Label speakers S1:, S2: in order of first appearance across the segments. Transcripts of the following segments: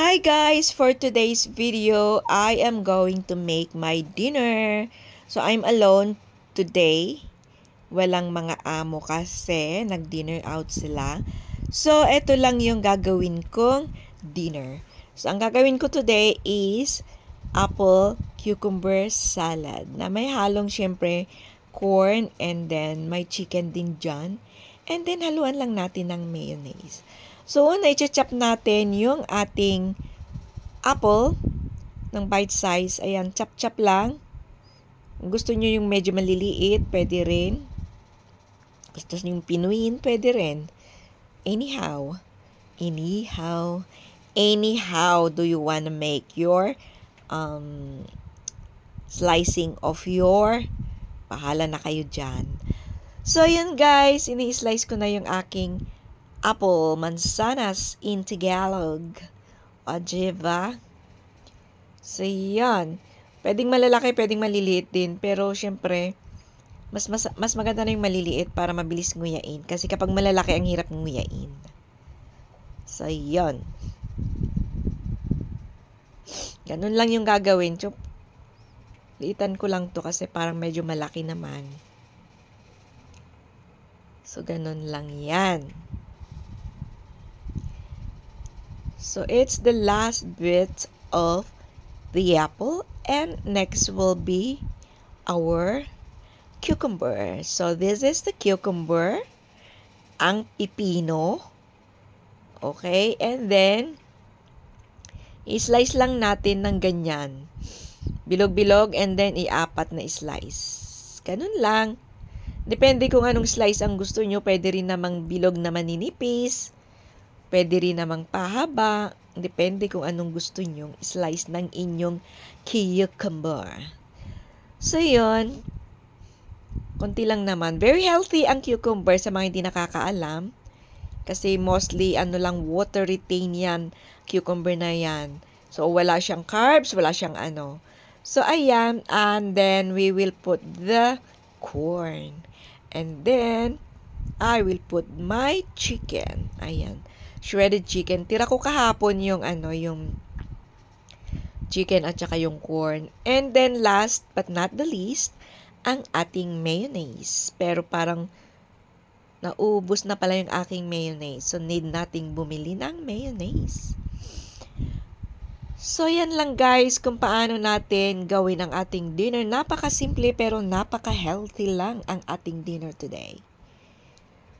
S1: Hi guys! For today's video, I am going to make my dinner. So, I'm alone today. Walang mga amo kasi. Nag-dinner out sila. So, ito lang yung gagawin kong dinner. So, ang gagawin ko today is apple cucumber salad na may halong syempre corn and then may chicken din dyan. And then, haluan lang natin ng mayonnaise. So, una, i-chop natin yung ating apple ng bite size. Ayan, chop-chop lang. Kung gusto nyo yung medyo maliliit, pwede rin. Gusto nyo yung pinuin, pwede rin. Anyhow, anyhow, anyhow do you wanna make your um, slicing of your bahala na kayo dyan. So, yun guys, ini-slice ko na yung aking apple, mansanas in Tagalog. O, diba? So, yan. Pwedeng malalaki, pwedeng maliliit din. Pero, syempre, mas, mas, mas maganda na yung maliliit para mabilis nguyain. Kasi kapag malalaki, ang hirap nguyain. So, yan. Ganun lang yung gagawin. Chup. Liitan ko lang to kasi parang medyo malaki naman. So, ganun lang yan. So it's the last bit of the apple and next will be our cucumber. So this is the cucumber, ang pipino. Okay, and then i-slice lang natin ng ganyan. Bilog-bilog and then iapat na slice. Ganun lang. Depende kung anong slice ang gusto nyo, pwede rin namang bilog na maninipis Pwede rin namang pahaba, depende kung anong gusto nyong slice ng inyong cucumber. So, yun. Konti lang naman. Very healthy ang cucumber sa mga hindi nakakaalam. Kasi mostly, ano lang, water retain yan. Cucumber na yan. So, wala siyang carbs, wala siyang ano. So, ayan. And then, we will put the corn. And then, I will put my chicken. Ayan shredded chicken. Tira ko kahapon yung ano, yung chicken at saka yung corn. And then last but not the least, ang ating mayonnaise. Pero parang naubos na pala yung aking mayonnaise. So need nating bumili ng mayonnaise. So, yan lang guys kung paano natin gawin ang ating dinner. Napakasimple pero napaka-healthy lang ang ating dinner today.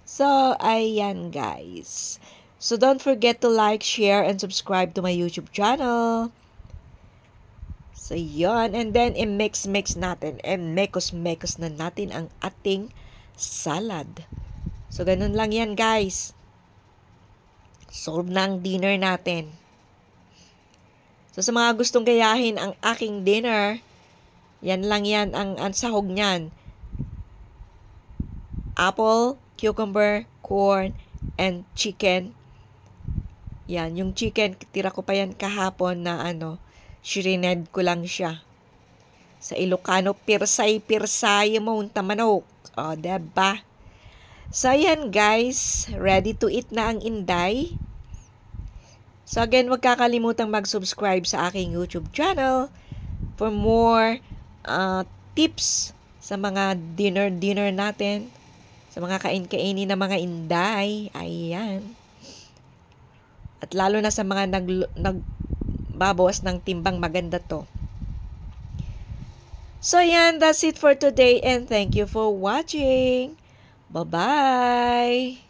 S1: So, ayan guys. So don't forget to like, share, and subscribe to my YouTube channel. So yon And then, i-mix-mix natin. i mix mix na natin ang ating salad. So, ganun lang yan, guys. Solve na ang dinner natin. So, sa mga gustong gayahin ang aking dinner, yan lang yan ang, ang niyan. Apple, cucumber, corn, and chicken yan, yung chicken, tira ko pa yan kahapon na ano, shrined ko lang siya. Sa Ilocano, pirsay, pirsay mo, manok. O, diba? So, yan guys, ready to eat na ang inday. So, again, huwag kakalimutang mag-subscribe sa aking YouTube channel for more uh, tips sa mga dinner-dinner natin, sa mga kain-kainin ng mga inday. Ayan. At lalo na sa mga nag, nagbabawas ng timbang maganda to. So yan, that's it for today and thank you for watching. Bye-bye!